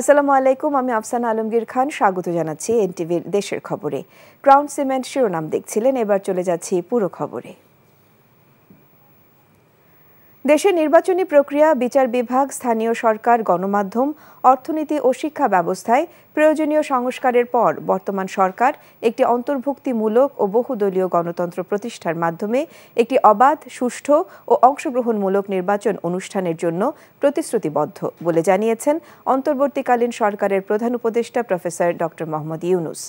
আসসালামু আলাইকুম আমি আফসান আলমগীর খান স্বাগত জানাচ্ছি এনটিভির দেশের খবরে ক্রাউন সিমেন্ট শিরোনাম দেখছিলেন এবার চলে যাচ্ছি পুরো খবরে দেশের নির্বাচনী প্রক্রিয়া বিচার বিভাগ স্থানীয় সরকার গণমাধ্যম অর্থনীতি ও শিক্ষা ব্যবস্থায় প্রয়োজনীয় সংস্কারের পর বর্তমান সরকার একটি অন্তর্ভুক্তিমূলক ও বহুদলীয় গণতন্ত্র প্রতিষ্ঠার মাধ্যমে একটি অবাধ সুষ্ঠু ও অংশগ্রহণমূলক নির্বাচন অনুষ্ঠানের জন্য প্রতিশ্রুতিবদ্ধ বলে জানিয়েছেন অন্তর্বর্তীকালীন সরকারের প্রধান উপদেষ্টা প্রফেসর ড Mohammad Yunus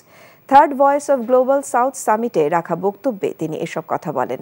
third voice of global south সামিটে রাখা বক্তব্যে তিনি এসব কথা বলেন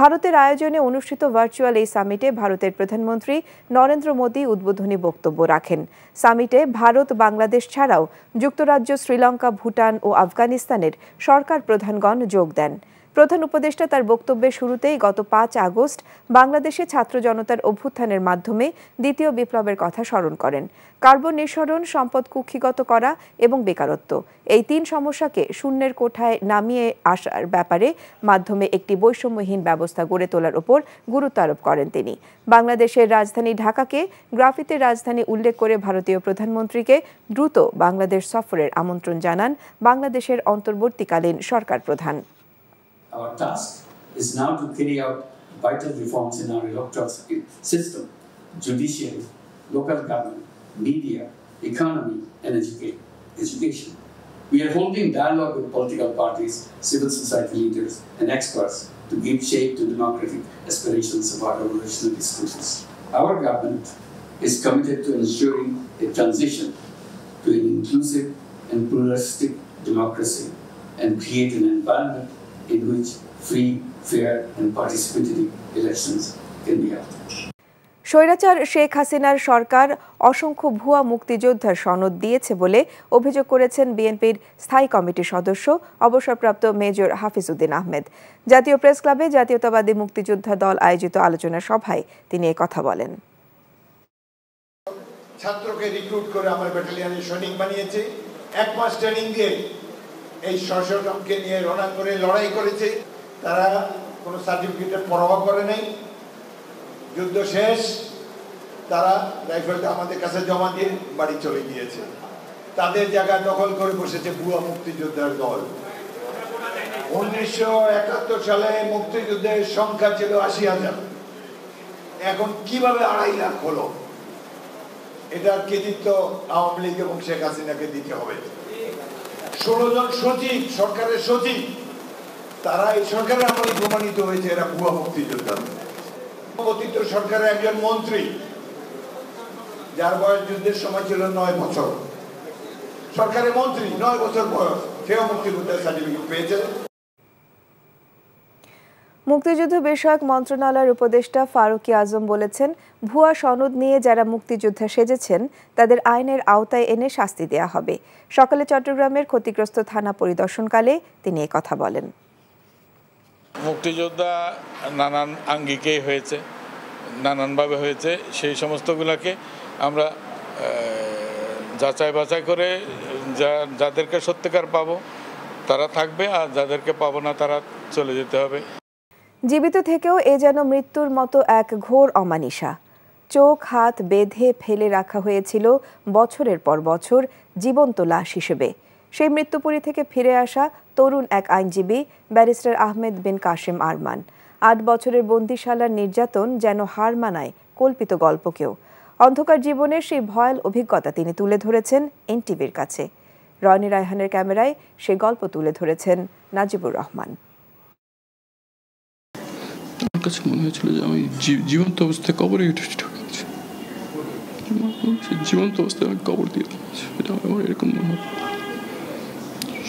ভারতের আয়োজনে অনুষ্ঠিত ভার্চুয়াল এই সামিটে ভারতের প্রধানমন্ত্রী নরেন্দ্র মোদী উদ্বোধনী বক্তব্য রাখেন সামিটে ভারত বাংলাদেশ ছাড়াও যুক্তরাজ্য শ্রীলঙ্কা ভুটান ও আফগানিস্তানের সরকার প্রধানগণ যোগ দেন প্রধান উপদেষ্টা তার বক্তব্যের শুরুতেই গত পাঁচ আগস্ট বাংলাদেশে ছাত্র জনতার অভ্যুত্থানের মাধ্যমে দ্বিতীয় বিপ্লবের কথা স্মরণ করেন কার্বন নিঃসরণ সম্পদ কুক্ষিগত করা এবং বেকারত্ব এই তিন সমস্যাকে শূন্যের কোঠায় নামিয়ে আসার ব্যাপারে মাধ্যমে একটি বৈষম্যহীন ব্যবস্থা গড়ে তোলার উপর গুরুত্ব আরোপ করেন তিনি বাংলাদেশের রাজধানী ঢাকাকে গ্রাফিতে রাজধানী উল্লেখ করে ভারতীয় প্রধানমন্ত্রীকে দ্রুত বাংলাদেশ সফরের আমন্ত্রণ জানান বাংলাদেশের অন্তর্বর্তীকালীন সরকার প্রধান our task is now to carry out vital reforms in our electoral system, judiciary, local government, media, economy, and education. We are holding dialogue with political parties, civil society leaders, and experts to give shape to democratic aspirations of our revolutionary schools. Our government is committed to ensuring a transition to an inclusive and pluralistic democracy and create an environment in which free, fair and participatory elections can be held. স্বৈরাচার শেখ হাসিনার সরকার অসংখ্য ভুয়া মুক্তিযোদ্ধার সনদ দিয়েছে বলে অভিযোগ করেছেন বিএনপির স্থায়ী কমিটির সদস্য অবসরপ্রাপ্ত মেজর হাফিজউদ্দিন আহমেদ জাতীয় প্রেস ক্লাবে জাতীয়তাবাদী মুক্তিযোদ্ধা দল আয়োজিত আলোচনা সভায় তিনি কথা বলেন ছাত্রকে রিক্রুট করে আমার ব্যাটালিয়ানের সৈনিক বানিয়েছে এক মাস ট্রেনিং দিয়ে এই শৈশবকে নিয়ে রওনা করে লড়াই করেছে তারা কোনো সার্টিফিকেটের পরোয়া করে নাই যুদ্ধ শেষ তারা রাইফেলটা আমাদের কাছে জমা দিয়ে বাড়ি চলে গিয়েছে তাদের জায়গা দখল করে বসেছে ভুয়া মুক্তিযোদ্ধার দল উনিশশো একাত্তর সালে মুক্তিযুদ্ধের সংখ্যা ছিল আশি হাজার এখন কিভাবে আড়াই লাখ হলো এটার কৃতিত্ব আওয়ামী লীগ এবং শেখ হাসিনাকে দিতে হবে ষোলো জন সচিব সরকারের সচিব তারা এই সরকারের আমলে প্রমাণিত হয়েছে এরা ভুয়া মুক্তিযোদ্ধা অতীত সরকারের একজন মন্ত্রী যার বয়স যুদ্ধের সময় ছিল নয় বছর সরকারের মন্ত্রী নয় বছর বয়স সেও মুক্তিযোদ্ধার সার্টিফিকেট পেয়েছে মুক্তিযুদ্ধ বিষয়ক মন্ত্রণালয়ের উপদেষ্টা ফারুকি আজম বলেছেন ভুয়া সনদ নিয়ে যারা মুক্তিযোদ্ধা সেজেছেন তাদের আইনের আওতায় এনে শাস্তি দেয়া হবে সকালে চট্টগ্রামের ক্ষতিগ্রস্ত থানা পরিদর্শনকালে তিনি কথা বলেন মুক্তিযোদ্ধা নানান আঙ্গিকেই হয়েছে নানানভাবে হয়েছে সেই সমস্তগুলোকে আমরা যাচাই বাছাই করে যা যাদেরকে সত্যিকার পাবো তারা থাকবে আর যাদেরকে পাবো না তারা চলে যেতে হবে জীবিত থেকেও এ যেন মৃত্যুর মতো এক ঘোর অমানিসা চোখ হাত বেঁধে ফেলে রাখা হয়েছিল বছরের পর বছর জীবন্ত লাশ হিসেবে সেই মৃত্যুপুরী থেকে ফিরে আসা তরুণ এক আইনজীবী ব্যারিস্টার আহমেদ বিন কাশেম আরমান আট বছরের বন্দিশালার নির্যাতন যেন হার মানায় কল্পিত গল্পকেও অন্ধকার জীবনের সেই ভয়াল অভিজ্ঞতা তিনি তুলে ধরেছেন এনটিভির কাছে রনি রায়হানের ক্যামেরায় সে গল্প তুলে ধরেছেন নাজিবুর রহমান কাছে মনে হয়েছিল যে আমি জীবন্ত অবস্থায় কবরে ঢুকেছি জীবন্ত অবস্থায় আমি কবর দিয়ে এটা আমার এরকম মনে হয়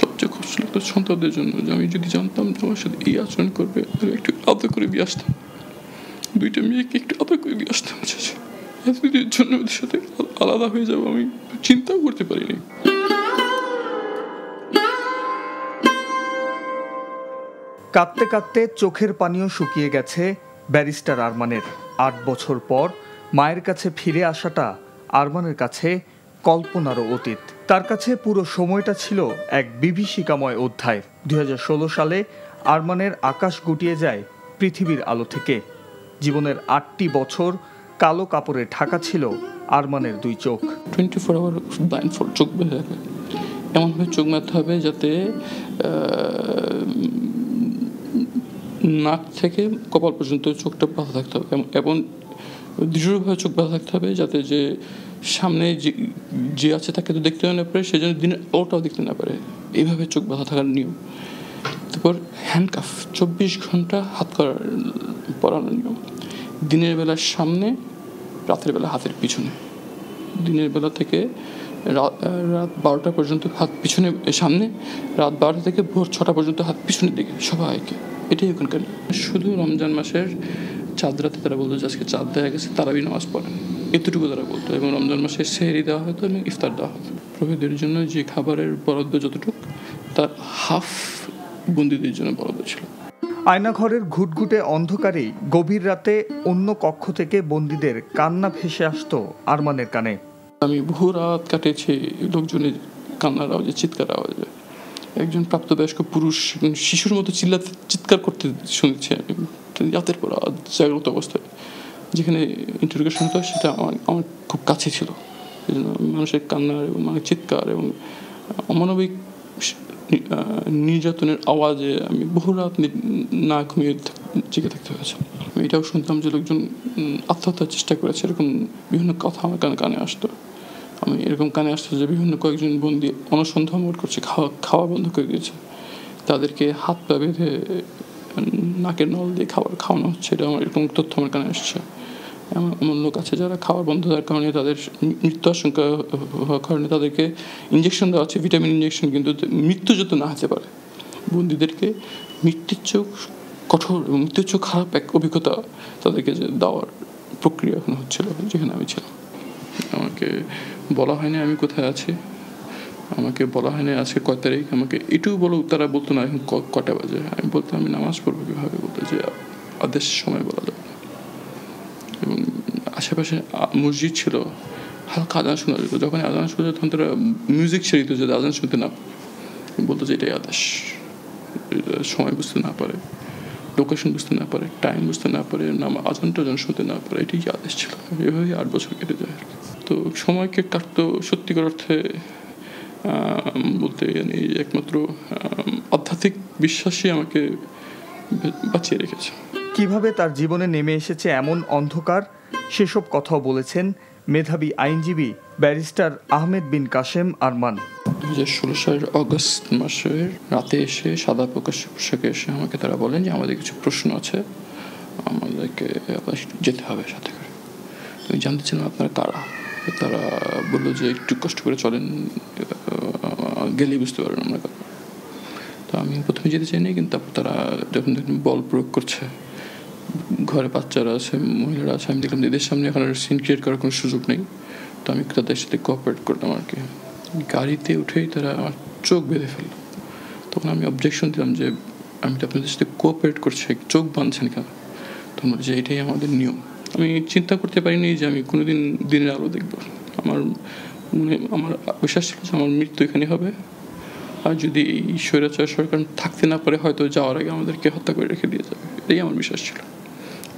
সবচেয়ে খুশি লাগতো সন্তানদের জন্য যে আমি যদি জানতাম যে আমার সাথে এই আচরণ করবে তাহলে একটু আদর করে দিয়ে আসতাম দুইটা মেয়েকে একটু আদর করে দিয়ে আসতাম এতদিনের জন্য ওদের সাথে আলাদা হয়ে যাবো আমি চিন্তাও করতে পারিনি কাঁদতে কাঁদতে চোখের পানিও শুকিয়ে গেছে ব্যারিস্টার আরমানের আট বছর পর মায়ের কাছে ফিরে আসাটা আরমানের কাছে কল্পনারও অতীত তার কাছে পুরো সময়টা ছিল এক বিভীষিকাময় অধ্যায় দুই সালে আরমানের আকাশ গুটিয়ে যায় পৃথিবীর আলো থেকে জীবনের আটটি বছর কালো কাপড়ে ঢাকা ছিল আরমানের দুই চোখ টোয়েন্টি ফোর আওয়ার ব্লাইন্ড চোখ এমনভাবে চোখ মারতে হবে যাতে নাক থেকে কপাল পর্যন্ত চোখটা বাঁধা থাকতে হবে এবং দৃঢ়ভাবে চোখ বাঁধা থাকতে হবে যাতে যে সামনে যে যে আছে তাকে তো দেখতে না পারে সেজন্য দিনের ওটাও দেখতে না পারে এইভাবে চোখ বাঁধা থাকার নিয়ম তারপর হ্যান্ডকাফ চব্বিশ ঘন্টা হাত করার পরানোর নিয়ম দিনের বেলার সামনে রাতের বেলা হাতের পিছনে দিনের বেলা থেকে রাত বারোটা পর্যন্ত হাত পিছনে সামনে রাত বারোটা থেকে ভোর ছটা পর্যন্ত হাত পিছনের দিকে সবাইকে এটাই ওখানকার শুধু রমজান মাসের চাঁদ রাতে তারা বলতো যে আজকে চাঁদ দেওয়া গেছে তারাবি নামাজ পড়েন এতটুকু তারা বলতো এবং রমজান মাসে সেহেরি দেওয়া হতো এবং ইফতার দেওয়া হতো প্রভেদের জন্য যে খাবারের বরাদ্দ যতটুক তার হাফ বন্দিদের জন্য বরাদ্দ ছিল আয়নাঘরের ঘুটঘুটে অন্ধকারেই গভীর রাতে অন্য কক্ষ থেকে বন্দীদের কান্না ভেসে আসতো আরমানের কানে আমি বহু রাত কাটেছি লোকজনের কান্নার আওয়াজে চিৎকার আওয়াজে একজন প্রাপ্তবয়স্ক পুরুষ শিশুর মতো চিল্লাতে চিৎকার করতে শুনেছি আমি রাতের পর জাগ্রত অবস্থায় যেখানে ইন্টারোগেশন হতো সেটা আমার আমার খুব কাছে ছিল জন্য মানুষের কান্নার এবং মানুষের চিৎকার এবং অমানবিক নির্যাতনের আওয়াজে আমি বহু রাত না ঘুমিয়ে জেগে থাকতে হয়েছে আমি এটাও শুনতাম যে লোকজন আত্মহত্যার চেষ্টা করেছে এরকম বিভিন্ন কথা আমার কানে কানে আসতো আমি এরকম কানে আসছে যে বিভিন্ন কয়েকজন বন্দি অনুসন্ধান ধর্মঘট করছে খাওয়া খাওয়া বন্ধ করে দিয়েছে তাদেরকে হাত পা বেঁধে নাকের নল দিয়ে খাবার খাওয়ানো হচ্ছে এটা আমার এরকম তথ্য আমার কানে আসছে এমন লোক আছে যারা খাওয়ার বন্ধ দেওয়ার কারণে তাদের মৃত্যু আশঙ্কা হওয়ার কারণে তাদেরকে ইঞ্জেকশন দেওয়া হচ্ছে ভিটামিন ইঞ্জেকশন কিন্তু মৃত্যু যত না হতে পারে বন্দীদেরকে মৃত্যুর চোখ কঠোর মৃত্যুর চোখ খারাপ এক অভিজ্ঞতা তাদেরকে যে দেওয়ার প্রক্রিয়া এখন হচ্ছিলো যেখানে আমি ছিলাম আমাকে বলা হয়নি আমি কোথায় আছি আমাকে বলা হয়নি আজকে কয় তারিখ আমাকে এটুকু বলো তারা বলতো না এখন কটা বাজে আমি বলতাম আমি নামাজ পড়বো কীভাবে বলতো যে আদেশ সময় বলা যাবে এবং আশেপাশে মসজিদ ছিল হালকা আদান শোনা যেত যখন আদান শুনতো তখন তারা মিউজিক ছেড়ে দিত যে আদান শুনতে না বলতো যে এটাই আদেশ সময় বুঝতে না পারে লোকেশন বুঝতে না পারে টাইম বুঝতে না পারে নাম আজানটা যেন শুনতে না পারে এটাই আদেশ ছিল এভাবেই আট বছর কেটে যায় তো সময়কে কাটতো সত্যিকার অর্থে বলতে জানি একমাত্র আধ্যাত্মিক বিশ্বাসই আমাকে বাঁচিয়ে রেখেছে কিভাবে তার জীবনে নেমে এসেছে এমন অন্ধকার সেসব কথাও বলেছেন মেধাবী আইনজীবী ব্যারিস্টার আহমেদ বিন কাশেম আরমান দু হাজার ষোলো সালের অগস্ট মাসে রাতে এসে সাদা প্রকাশ্য পোশাকে এসে আমাকে তারা বলেন যে আমাদের কিছু প্রশ্ন আছে আমাদেরকে যেতে হবে সাথে করে আমি জানতে ছিলাম আপনারা কারা তারা বললো যে একটু কষ্ট করে চলেন গেলেই বুঝতে পারেন আমরা তো আমি প্রথমে যেতে চাইনি কিন্তু তারপর তারা যখন দেখলাম বল প্রয়োগ করছে ঘরে বাচ্চারা আছে মহিলারা আছে আমি দেখলাম এদের সামনে এখন সিন ক্রিয়েট করার কোনো সুযোগ নেই তো আমি তাদের সাথে কোঅপারেট করলাম আর কি গাড়িতে উঠেই তারা আমার চোখ বেঁধে ফেললো তখন আমি অবজেকশন দিলাম যে আমি তো আপনাদের সাথে কোঅপারেট করছি চোখ বাঁধছেন কেন তো যে এটাই আমাদের নিয়ম আমি চিন্তা করতে পারিনি যে আমি কোনোদিন দিনের আলো দেখব আমার মনে আমার বিশ্বাস ছিল যে আমার মৃত্যু এখানে হবে আর যদি এই স্বৈরাচার সরকার থাকতে না পারে হয়তো যাওয়ার আগে আমাদেরকে হত্যা করে রেখে দিয়ে যাবে এটাই আমার বিশ্বাস ছিল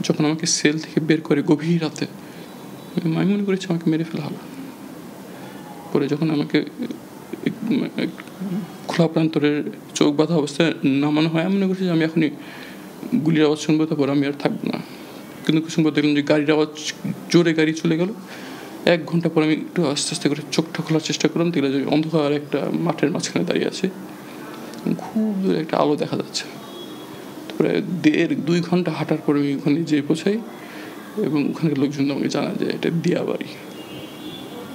যখন আমাকে সেল থেকে বের করে গভীর রাতে আমি মনে করেছি আমাকে মেরে ফেলা হবে পরে যখন আমাকে খোলা প্রান্তরের চোখ বাঁধা অবস্থায় নামানো হয় আমি মনে করছি যে আমি এখনই গুলির আওয়াজ শুনবো তারপর আমি আর থাকবো না কিন্তু কিছু দেখলাম যে গাড়ির আওয়াজ জোরে গাড়ি চলে গেল এক ঘন্টা পরে আমি একটু আস্তে আস্তে করে চোখটা খোলার চেষ্টা করলাম দেখলাম যে অন্ধকার একটা মাঠের মাঝখানে দাঁড়িয়ে আছে খুব দূরে একটা আলো দেখা যাচ্ছে তারপরে দেড় দুই ঘন্টা হাঁটার পরে আমি ওখানে যেয়ে পৌঁছাই এবং ওখানকার লোকজন আমাকে জানা যায় এটা দিয়া বাড়ি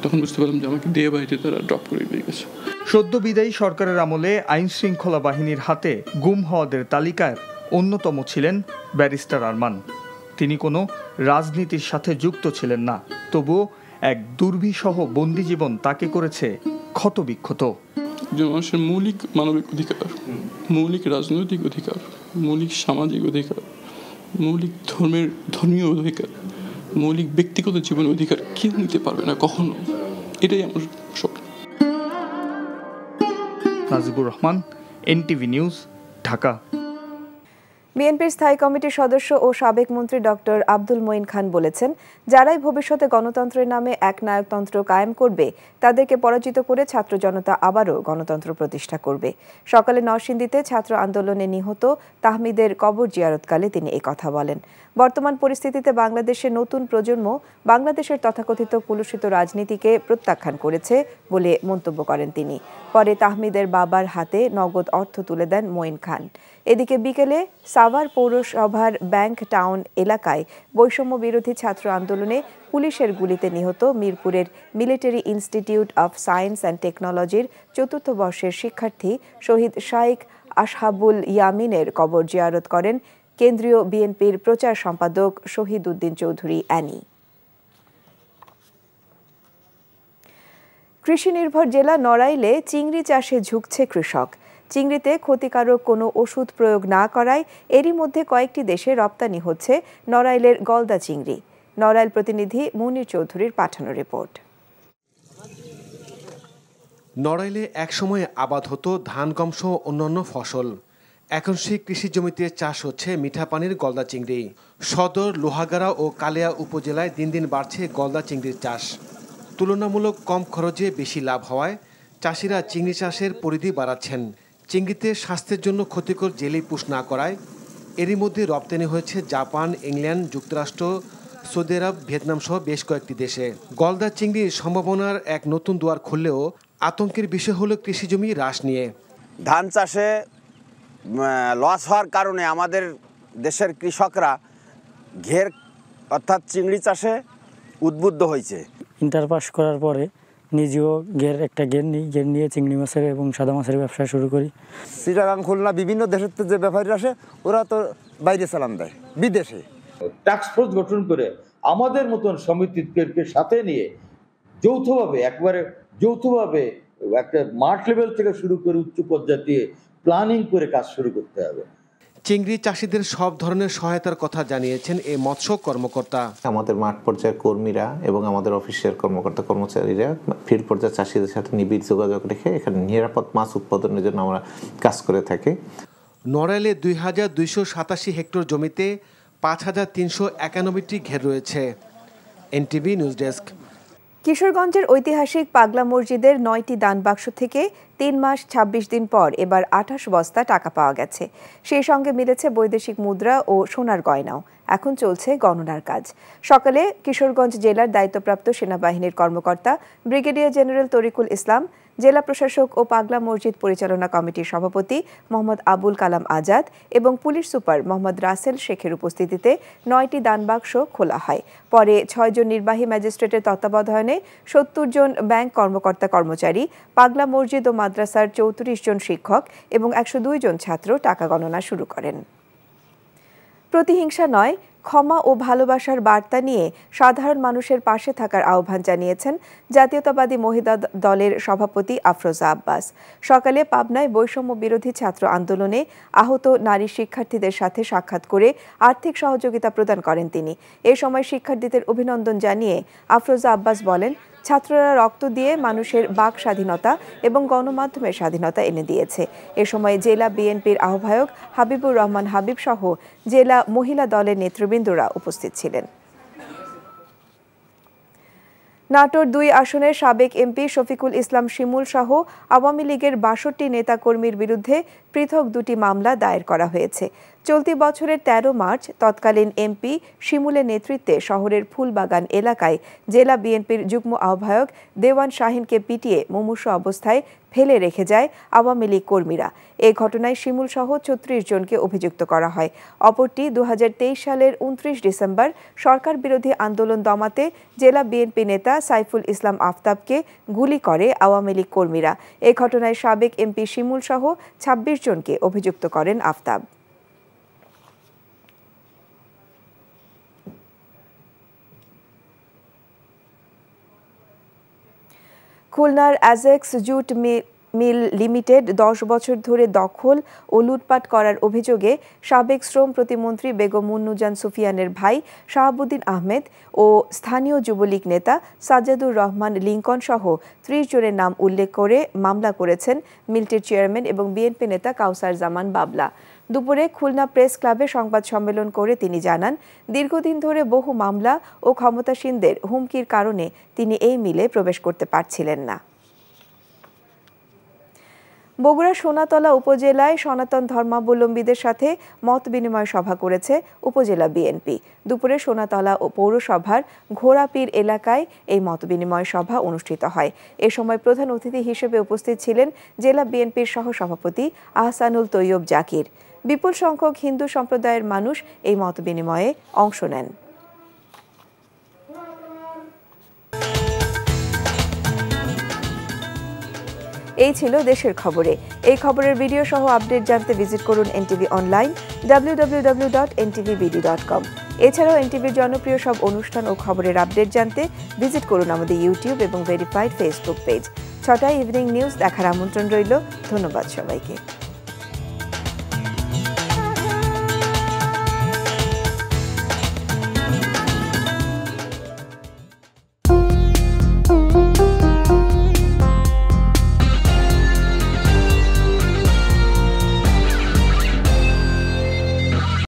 তখন বুঝতে পারলাম যে আমাকে দিয়ে বাড়িতে তারা ড্রপ করে দিয়ে গেছে সদ্য বিদায়ী সরকারের আমলে আইন শৃঙ্খলা বাহিনীর হাতে গুম হওয়াদের তালিকায় অন্যতম ছিলেন ব্যারিস্টার আরমান তিনি কোনো রাজনীতির সাথে যুক্ত ছিলেন না তবুও এক দুর্বিসহ বন্দি জীবন তাকে করেছে ক্ষতবিক্ষত মানুষের মৌলিক মানবিক অধিকার মৌলিক রাজনৈতিক অধিকার মৌলিক সামাজিক অধিকার মৌলিক ধর্মের ধর্মীয় অধিকার মৌলিক ব্যক্তিগত জীবন অধিকার কেউ নিতে পারবে না কখনো এটাই আমার স্বপ্ন নাজিবুর রহমান এনটিভি নিউজ ঢাকা বিএনপির স্থায়ী কমিটির সদস্য ও সাবেক মন্ত্রী ডক্টর আব্দুল মঈন খান বলেছেন যারাই ভবিষ্যতে গণতন্ত্রের নামে এক নায়কতন্ত্র কায়েম করবে তাদেরকে পরাজিত করে ছাত্র জনতা আবারও গণতন্ত্র প্রতিষ্ঠা করবে সকালে নরসিংদীতে ছাত্র আন্দোলনে নিহত তাহমিদের কবর জিয়ারতকালে তিনি এই কথা বলেন বর্তমান পরিস্থিতিতে বাংলাদেশে নতুন প্রজন্ম বাংলাদেশের তথাকথিত কুলুষিত রাজনীতিকে প্রত্যাখ্যান করেছে বলে মন্তব্য করেন তিনি পরে তাহমিদের বাবার হাতে নগদ অর্থ তুলে দেন মঈন খান এদিকে বিকেলে সাভার পৌরসভার ব্যাংক টাউন এলাকায় বৈষম্য বিরোধী ছাত্র আন্দোলনে পুলিশের গুলিতে নিহত মিরপুরের military institute of science and টেকনোলজির চতুর্থ বর্ষের শিক্ষার্থী শহীদ শাইক আসহাবুল ইয়ামিনের কবর জিয়ারত করেন কেন্দ্রীয় বিএনপির প্রচার সম্পাদক শহীদ উদ্দিন চৌধুরী অ্যানি কৃষি নির্ভর জেলা নড়াইলে চিংড়ি চাষে ঝুঁকছে কৃষক চিংড়িতে ক্ষতিকারক কোনো ওষুধ প্রয়োগ না করায় এরই মধ্যে কয়েকটি দেশে রপ্তানি হচ্ছে নড়াইলের গলদা চিংড়ি নড়াইল প্রতিনিধি মুনির চৌধুরীর পাঠানো রিপোর্ট নড়াইলে একসময় আবাদ হতো ধান গমসহ অন্যান্য ফসল এখন সেই কৃষি জমিতে চাষ হচ্ছে মিঠা পানির গলদা চিংড়ি সদর লোহাগাড়া ও কালিয়া উপজেলায় দিন দিন বাড়ছে গলদা চিংড়ির চাষ তুলনামূলক কম খরচে বেশি লাভ হওয়ায় চাষিরা চিংড়ি চাষের পরিধি বাড়াচ্ছেন চিংড়িতে স্বাস্থ্যের জন্য ক্ষতিকর জেলি পুষ না করায় এরই মধ্যে রপ্তানি হয়েছে জাপান ইংল্যান্ড যুক্তরাষ্ট্র সৌদি আরব ভিয়েতনাম সহ বেশ কয়েকটি দেশে গলদা চিংড়ির সম্ভাবনার এক নতুন দুয়ার খুললেও আতঙ্কের বিষয় হলো কৃষি জমি হ্রাস নিয়ে ধান চাষে লস হওয়ার কারণে আমাদের দেশের কৃষকরা ঘের অর্থাৎ চিংড়ি চাষে উদ্বুদ্ধ হয়েছে ইন্টার পাস করার পরে নিজেও গের একটা গের নিই গের নিয়ে চিংড়ি মাছের এবং সাদা মাছের ব্যবসা শুরু করি চিটাগাং খুলনা বিভিন্ন দেশের যে ব্যাপারীরা আসে ওরা তো বাইরে চালান দেয় বিদেশে টাস্ক ফোর্স গঠন করে আমাদের মতন সমিতিদেরকে সাথে নিয়ে যৌথভাবে একবারে যৌথভাবে একটা মাঠ লেভেল থেকে শুরু করে উচ্চ পর্যায়ে প্ল্যানিং করে কাজ শুরু করতে হবে চিংড়ি চাষিদের সব ধরনের সহায়তার কথা জানিয়েছেন এই মৎস্য কর্মকর্তা আমাদের মাঠ পর্যায়ের কর্মীরা এবং আমাদের অফিসের কর্মকর্তা কর্মচারীরা ফিল্ড পর্যায়ের চাষিদের সাথে নিবিড় যোগাযোগ রেখে এখানে নিরাপদ মাছ উৎপাদনের জন্য আমরা কাজ করে থাকি নড়াইলে দুই হাজার দুইশো সাতাশি হেক্টর জমিতে পাঁচ হাজার তিনশো একানব্বইটি ঘের রয়েছে এনটিভি নিউজ ডেস্ক কিশোরগঞ্জের ঐতিহাসিক পাগলা মসজিদের নয়টি দান বাক্স থেকে তিন মাস ২৬ দিন পর এবার আঠাশ বস্তা টাকা পাওয়া গেছে সেই সঙ্গে মিলেছে বৈদেশিক মুদ্রা ও সোনার গয়নাও এখন চলছে গণনার কাজ সকালে কিশোরগঞ্জ জেলার দায়িত্বপ্রাপ্ত সেনাবাহিনীর কর্মকর্তা ব্রিগেডিয়ার জেনারেল তরিকুল ইসলাম জেলা প্রশাসক ও পাগলা মসজিদ পরিচালনা কমিটির সভাপতি মোহাম্মদ আবুল কালাম আজাদ এবং পুলিশ সুপার মোহাম্মদ রাসেল শেখের উপস্থিতিতে নয়টি দানবাক্স খোলা হয় পরে ছয়জন নির্বাহী ম্যাজিস্ট্রেটের তত্ত্বাবধানে সত্তর জন ব্যাংক কর্মকর্তা কর্মচারী পাগলা মসজিদ ও মাদ্রাসার চৌত্রিশ জন শিক্ষক এবং একশো জন ছাত্র টাকা গণনা শুরু করেন প্রতিহিংসা নয় ক্ষমা ও ভালোবাসার বার্তা নিয়ে সাধারণ মানুষের পাশে থাকার আহ্বান জানিয়েছেন জাতীয়তাবাদী মহিলা দলের সভাপতি আফরোজা আব্বাস সকালে পাবনায় বৈষম্য বিরোধী ছাত্র আন্দোলনে আহত নারী শিক্ষার্থীদের সাথে সাক্ষাৎ করে আর্থিক সহযোগিতা প্রদান করেন তিনি এ সময় শিক্ষার্থীদের অভিনন্দন জানিয়ে আফরোজা আব্বাস বলেন ছাত্ররা রক্ত দিয়ে মানুষের বাক স্বাধীনতা এবং গণমাধ্যমের স্বাধীনতা এনে দিয়েছে এ সময় জেলা বিএনপির আহ্বায়ক হাবিবুর রহমান হাবিব সহ জেলা মহিলা দলের নেতৃবৃন্দরা উপস্থিত ছিলেন নাটোর দুই আসনের সাবেক এমপি শফিকুল ইসলাম শিমুল সহ আওয়ামী লীগের বাষট্টি নেতাকর্মীর বিরুদ্ধে পৃথক দুটি মামলা দায়ের করা হয়েছে চলতি বছরের ১৩ মার্চ তৎকালীন এমপি শিমুলের নেতৃত্বে শহরের ফুলবাগান এলাকায় জেলা বিএনপির যুগ্ম আহ্বায়ক দেওয়ান শাহিনকে পিটিয়ে মুমূর্ষ অবস্থায় ফেলে রেখে যায় আওয়ামী লীগ কর্মীরা এ ঘটনায় শিমুল সহ ছত্রিশ জনকে অভিযুক্ত করা হয় অপরটি দু সালের উনত্রিশ ডিসেম্বর সরকার বিরোধী আন্দোলন দমাতে জেলা বিএনপি নেতা সাইফুল ইসলাম আফতাবকে গুলি করে আওয়ামী লীগ কর্মীরা এ ঘটনায় সাবেক এমপি শিমুল সহ ছাব্বিশ জনকে অভিযুক্ত করেন আফতাব খুলনার Ajax jute mill mill limited দশ বছর ধরে দখল ও লুটপাট করার অভিযোগে সাবেক শ্রম প্রতিমন্ত্রী বেগম মুন্নুজান সুফিয়ানের ভাই শাহাবুদ্দিন আহমেদ ও স্থানীয় যুবলীগ নেতা সাজ্জাদুর রহমান লিঙ্কন সহ ত্রিশ জনের নাম উল্লেখ করে মামলা করেছেন মিলটির চেয়ারম্যান এবং বিএনপি নেতা কাউসার জামান বাবলা দুপুরে খুলনা প্রেস ক্লাবে সংবাদ সম্মেলন করে তিনি জানান দীর্ঘদিন ধরে বহু মামলা ও ক্ষমতাসীনদের হুমকির কারণে তিনি এই মিলে প্রবেশ করতে পারছিলেন না বগুড়া সোনাতলা উপজেলায় সনাতন ধর্মাবলম্বীদের সাথে মত বিনিময় সভা করেছে উপজেলা বিএনপি দুপুরে সোনাতলা ও পৌরসভার ঘোড়াপীর এলাকায় এই মত বিনিময় সভা অনুষ্ঠিত হয় এ সময় প্রধান অতিথি হিসেবে উপস্থিত ছিলেন জেলা বিএনপির সহসভাপতি আহসানুল তৈয়ব জাকির বিপুল সংখ্যক হিন্দু সম্প্রদায়ের মানুষ এই মত বিনিময়ে অংশ নেন এই ছিল দেশের খবরে এই খবরের ভিডিও সহ আপডেট জানতে ভিজিট করুন NTV online W W W dot dot com এছাড়াও এনটিভির জনপ্রিয় সব অনুষ্ঠান ও খবরের আপডেট জানতে ভিজিট করুন আমাদের ইউটিউব এবং ভেরিফাইড ফেসবুক পেজ ছটায় ইভিনিং নিউজ দেখার আমন্ত্রণ রইল ধন্যবাদ সবাইকে